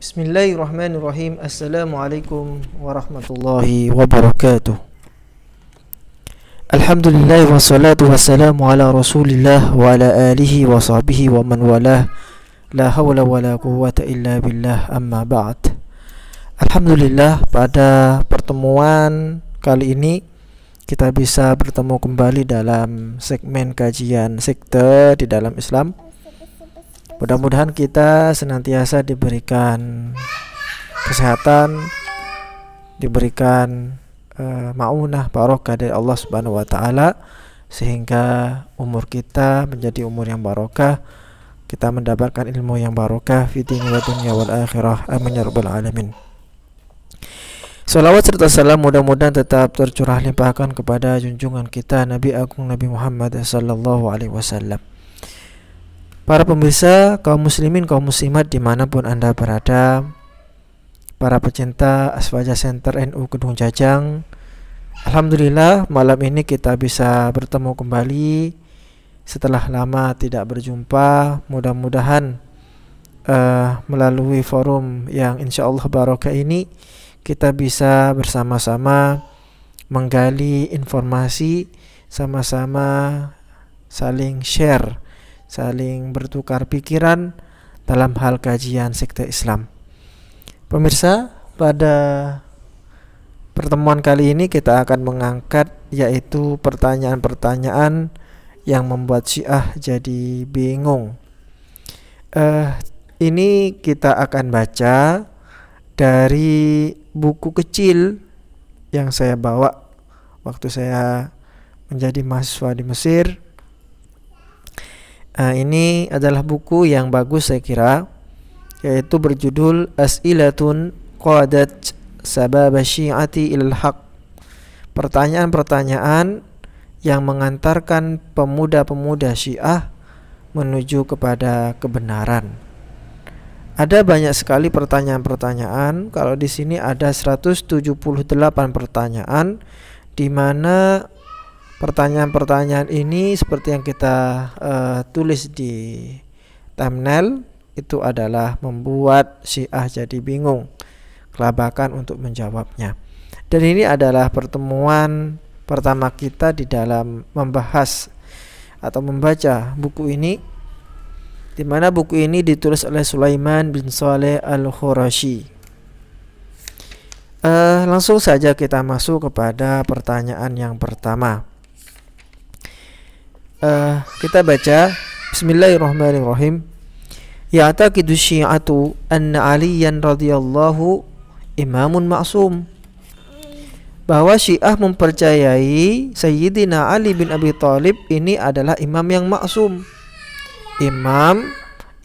Bismillahirrahmanirrahim. Assalamualaikum warahmatullahi wabarakatuh. Alhamdulillah wassalatu wassalamu ala Rasulillah wa ala alihi wa sahbihi wa man walah. La wa wala quwwata illa billah amma ba'd. Alhamdulillah pada pertemuan kali ini kita bisa bertemu kembali dalam segmen kajian sekte di dalam Islam Mudah-mudahan kita senantiasa diberikan kesehatan, diberikan uh, maunah barokah dari Allah Subhanahu wa taala sehingga umur kita menjadi umur yang barokah, kita mendapatkan ilmu yang barokah fi wa dunya wal akhirah. Amin ya rabbal alamin. Salawat serta salam mudah-mudahan tetap tercurah limpahkan kepada junjungan kita Nabi Agung Nabi Muhammad sallallahu alaihi wasallam. Para pemirsa, kaum muslimin, kaum muslimat dimanapun Anda berada, para pecinta Aswaja Center NU Gedung Jajang, Alhamdulillah malam ini kita bisa bertemu kembali setelah lama tidak berjumpa. Mudah-mudahan uh, melalui forum yang insya Allah barokah ini kita bisa bersama-sama menggali informasi, sama-sama saling share saling bertukar pikiran dalam hal kajian sekte Islam. Pemirsa, pada pertemuan kali ini kita akan mengangkat yaitu pertanyaan-pertanyaan yang membuat Syiah jadi bingung. Eh, ini kita akan baca dari buku kecil yang saya bawa waktu saya menjadi mahasiswa di Mesir Nah, ini adalah buku yang bagus saya kira yaitu berjudul As'ilatun Qadat Sabab Syi'ati Ilal Haq. Pertanyaan-pertanyaan yang mengantarkan pemuda-pemuda Syiah menuju kepada kebenaran. Ada banyak sekali pertanyaan-pertanyaan. Kalau di sini ada 178 pertanyaan di mana pertanyaan-pertanyaan ini seperti yang kita uh, tulis di thumbnail itu adalah membuat si Syiah jadi bingung, kelabakan untuk menjawabnya. Dan ini adalah pertemuan pertama kita di dalam membahas atau membaca buku ini di mana buku ini ditulis oleh Sulaiman bin Saleh Al-Khurashi. Uh, langsung saja kita masuk kepada pertanyaan yang pertama. Eh, kita baca Bismillahirrahmanirrahim. Ya'taqidu syi'atu anna Aliyan radhiyallahu imamun ma'sum. Bahwa Syiah mempercayai Sayyidina Ali bin Abi Thalib ini adalah imam yang maksum. Imam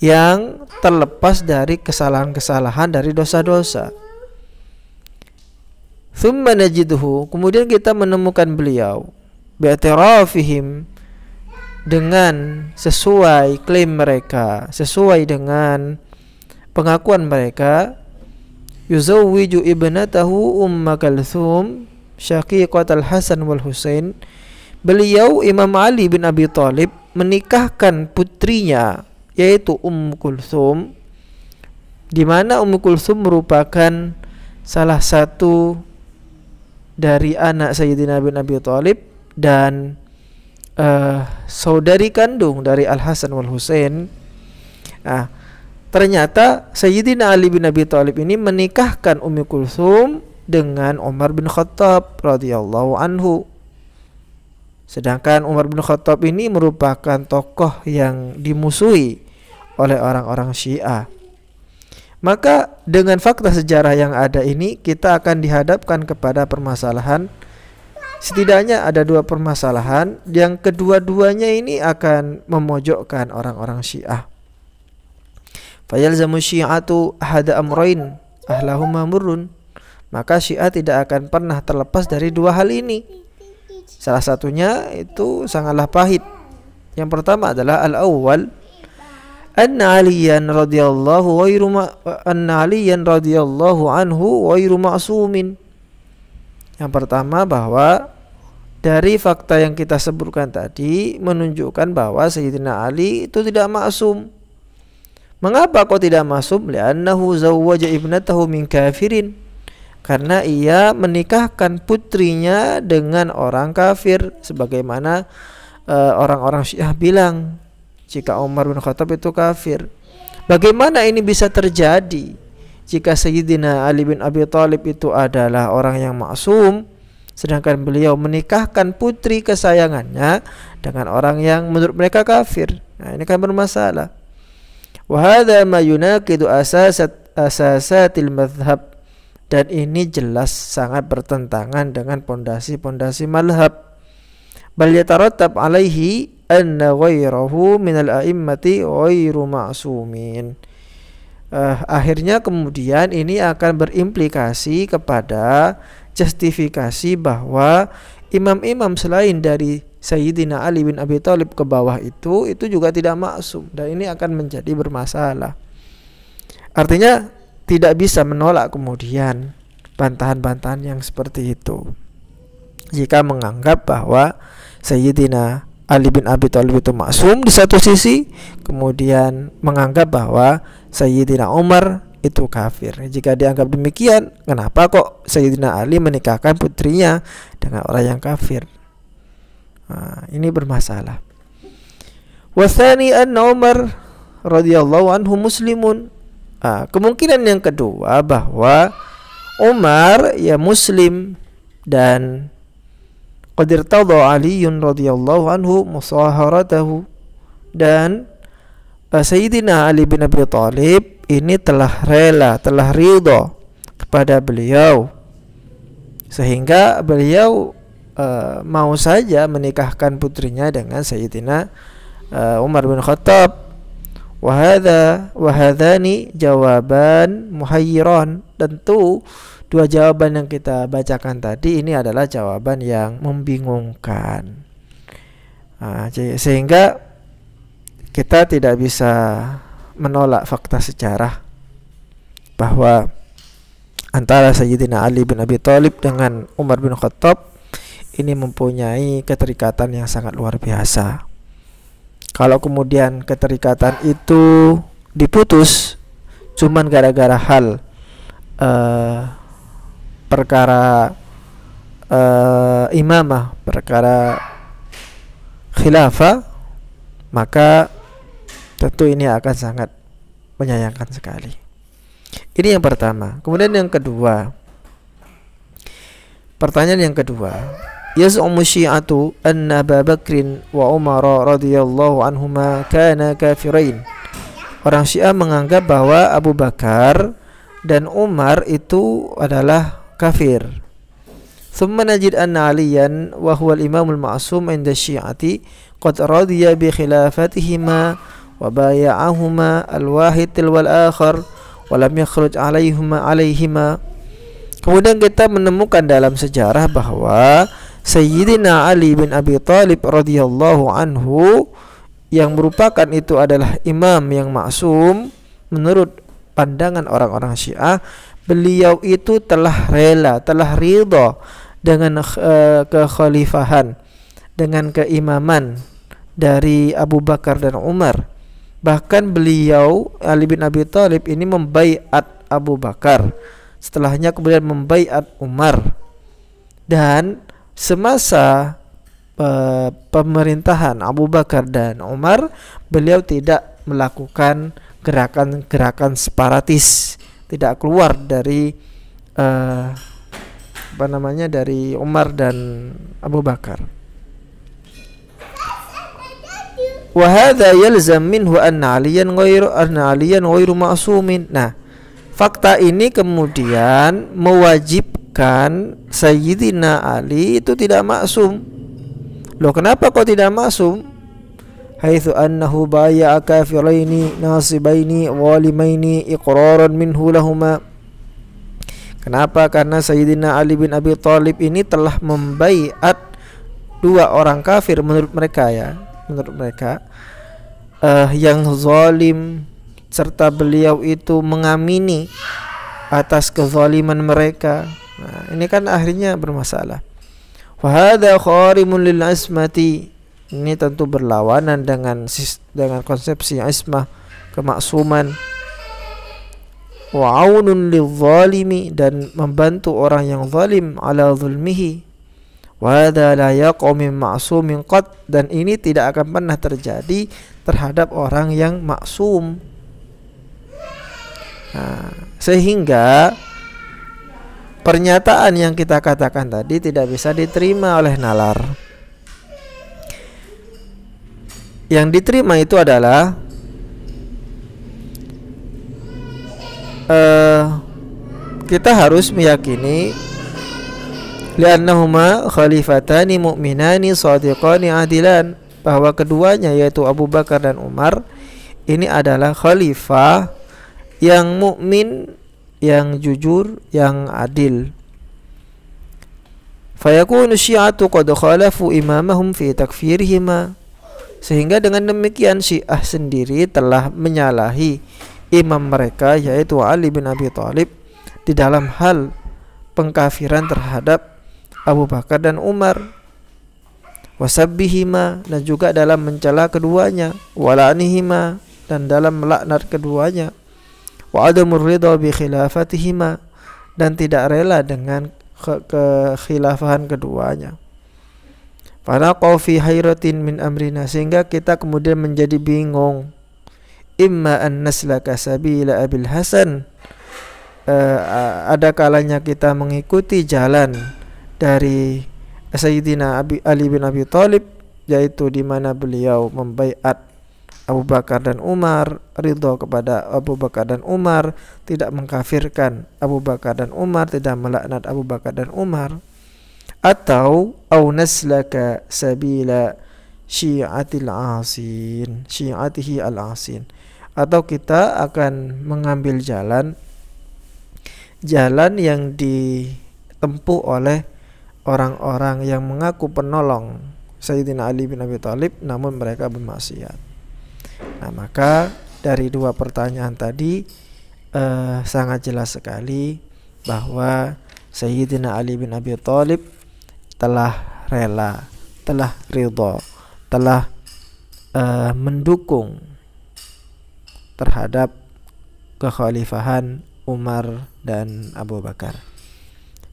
yang terlepas dari kesalahan-kesalahan dari dosa-dosa. Thumma kemudian kita menemukan beliau bi'tirafihim dengan sesuai klaim mereka, sesuai dengan pengakuan mereka. Yuzawwiju ibnatahu Umm Kalthum syaqiqat al-Hasan wal Husain. Beliau Imam Ali bin Abi Thalib menikahkan putrinya yaitu umm Kulthum di mana Umm Kulthum merupakan salah satu dari anak Sayyidina bin Abi Thalib dan Eh, saudari kandung dari Al Hasan wal Husain. Nah, ternyata Sayyidina Ali bin Abi Thalib ini menikahkan Ummu Kulsum dengan Umar bin Khattab radhiyallahu anhu. Sedangkan Umar bin Khattab ini merupakan tokoh yang dimusuhi oleh orang-orang Syiah. Maka dengan fakta sejarah yang ada ini kita akan dihadapkan kepada permasalahan setidaknya ada dua permasalahan yang kedua-duanya ini akan memojokkan orang-orang Syiah. Fayalzamu syi'atu hada amroin, ahlahuma murun. Maka Syiah tidak akan pernah terlepas dari dua hal ini. Salah satunya itu sangatlah pahit. Yang pertama adalah al-awwal anna aliyan radhiyallahu anna aliyan radhiyallahu anhu ghairu ma'sumin yang pertama bahwa dari fakta yang kita sebutkan tadi menunjukkan bahwa Sayyidina Ali itu tidak maksum. Mengapa kok tidak maksum? Li'annahu zawwaja ibnatahu min kafirin. Karena ia menikahkan putrinya dengan orang kafir sebagaimana eh, orang-orang uh, Syiah bilang jika Umar bin Khattab itu kafir. Bagaimana ini bisa terjadi? jika Sayyidina Ali bin Abi Thalib itu adalah orang yang maksum sedangkan beliau menikahkan putri kesayangannya dengan orang yang menurut mereka kafir. Nah, ini kan bermasalah. wahada ma yunakidu asasat asasatil madhab dan ini jelas sangat bertentangan dengan pondasi-pondasi madhab. Bal yatarattab alaihi anna ghairahu minal a'immati ghairu ma'sumin eh, akhirnya kemudian ini akan berimplikasi kepada justifikasi bahwa imam-imam selain dari Sayyidina Ali bin Abi Thalib ke bawah itu itu juga tidak maksum dan ini akan menjadi bermasalah. Artinya tidak bisa menolak kemudian bantahan-bantahan yang seperti itu. Jika menganggap bahwa Sayyidina Ali bin Abi Thalib itu maksum di satu sisi, kemudian menganggap bahwa Sayyidina Umar itu kafir. Jika dianggap demikian, kenapa kok Sayyidina Ali menikahkan putrinya dengan orang yang kafir? Nah, ini bermasalah. Wasani an Umar radhiyallahu anhu muslimun. Nah, kemungkinan yang kedua bahwa Umar ya muslim dan qadir tadha Aliun radhiyallahu anhu musaharatahu dan Nah, Sayyidina Ali bin Abi Thalib ini telah rela, telah ridho kepada beliau sehingga beliau uh, mau saja menikahkan putrinya dengan Sayyidina uh, Umar bin Khattab wahada wahadani jawaban muhayyiron tentu dua jawaban yang kita bacakan tadi ini adalah jawaban yang membingungkan Uh, sehingga kita tidak bisa menolak fakta sejarah bahwa antara Sayyidina Ali bin Abi Thalib dengan Umar bin Khattab ini mempunyai keterikatan yang sangat luar biasa. Kalau kemudian keterikatan itu diputus cuman gara-gara hal uh, perkara uh, imamah, perkara khilafah, maka tentu ini akan sangat menyayangkan sekali. Ini yang pertama. Kemudian yang kedua, pertanyaan yang kedua, yaz'umu syi'atu anna Abu Bakrin wa Umar radhiyallahu anhuma kana kafirain. Orang Syiah menganggap bahwa Abu Bakar dan Umar itu adalah kafir. ثم نجد أن عليا وهو الإمام المعصوم عند الشيعة قد رضي بخلافتهما وبايعهما الواحد تلو الآخر ولم يخرج alaihuma alaihima Kemudian kita menemukan dalam sejarah bahwa Sayyidina Ali bin Abi Thalib radhiyallahu anhu yang merupakan itu adalah imam yang maksum menurut pandangan orang-orang Syiah beliau itu telah rela telah ridho dengan uh, kekhalifahan dengan keimaman dari Abu Bakar dan Umar Bahkan beliau Ali bin Abi Thalib ini membaiat Abu Bakar. Setelahnya kemudian membaiat Umar. Dan semasa e, pemerintahan Abu Bakar dan Umar, beliau tidak melakukan gerakan-gerakan separatis, tidak keluar dari e, apa namanya dari Umar dan Abu Bakar. wa hadza yalzam minhu anna aliyan ghairu anna aliyan ghairu ma'sumin nah fakta ini kemudian mewajibkan sayyidina ali itu tidak maksum loh kenapa kok tidak maksum haitsu annahu baya'a kafiraini nasibaini walimaini iqraran minhu lahuma Kenapa? Karena Sayyidina Ali bin Abi Thalib ini telah membaiat dua orang kafir menurut mereka ya menurut mereka uh, yang zalim serta beliau itu mengamini atas kezaliman mereka. Nah, ini kan akhirnya bermasalah. Wahada kharimun lil asmati. Ini tentu berlawanan dengan dengan konsepsi ismah kemaksuman. Wa'aunun lil zalimi dan membantu orang yang zalim ala zulmihi ma'sumin qad dan ini tidak akan pernah terjadi terhadap orang yang maksum. Nah, sehingga pernyataan yang kita katakan tadi tidak bisa diterima oleh nalar. Yang diterima itu adalah uh, kita harus meyakini li'annahuma khalifatani mu'minani shadiqani adilan bahwa keduanya yaitu Abu Bakar dan Umar ini adalah khalifah yang mukmin yang jujur yang adil fayakunu syi'atu qad khalafu imamahum fi takfirihima sehingga dengan demikian syiah sendiri telah menyalahi imam mereka yaitu Ali bin Abi Thalib di dalam hal pengkafiran terhadap Abu Bakar dan Umar wasabbihima dan juga dalam mencela keduanya walanihima dan dalam melaknat keduanya wa adamur ridha bi khilafatihima dan tidak rela dengan ke keduanya para qawfi hayratin min amrina sehingga kita kemudian menjadi bingung imma an naslaka sabila abil hasan uh, eh, ada kalanya kita mengikuti jalan dari Sayyidina Abi Ali bin Abi Thalib yaitu di mana beliau membaiat Abu Bakar dan Umar ridho kepada Abu Bakar dan Umar tidak mengkafirkan Abu Bakar dan Umar tidak melaknat Abu Bakar dan Umar atau au naslaka sabila syi'atil asin syi'atihi al asin atau kita akan mengambil jalan jalan yang ditempuh oleh orang-orang yang mengaku penolong Sayyidina Ali bin Abi Thalib namun mereka bermaksiat. Nah, maka dari dua pertanyaan tadi eh, sangat jelas sekali bahwa Sayyidina Ali bin Abi Thalib telah rela, telah ridho, telah eh, mendukung terhadap kekhalifahan Umar dan Abu Bakar.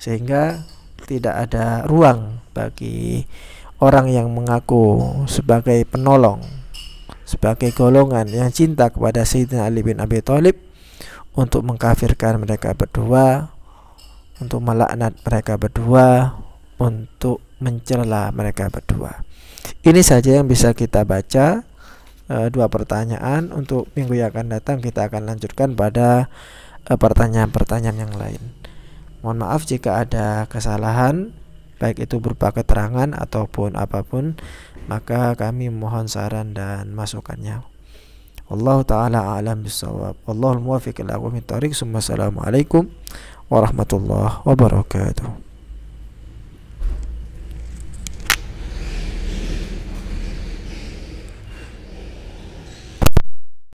Sehingga tidak ada ruang bagi orang yang mengaku sebagai penolong sebagai golongan yang cinta kepada Sayyidina Ali bin Abi Thalib untuk mengkafirkan mereka berdua untuk melaknat mereka berdua untuk mencela mereka berdua ini saja yang bisa kita baca eh, dua pertanyaan untuk minggu yang akan datang kita akan lanjutkan pada eh, pertanyaan-pertanyaan yang lain Mohon maaf jika ada kesalahan baik itu berupa keterangan ataupun apapun maka kami mohon saran dan masukannya. Allah taala alam bisawab. Allahul muwaffiq ila aqwamit thariq. Assalamualaikum warahmatullahi wabarakatuh.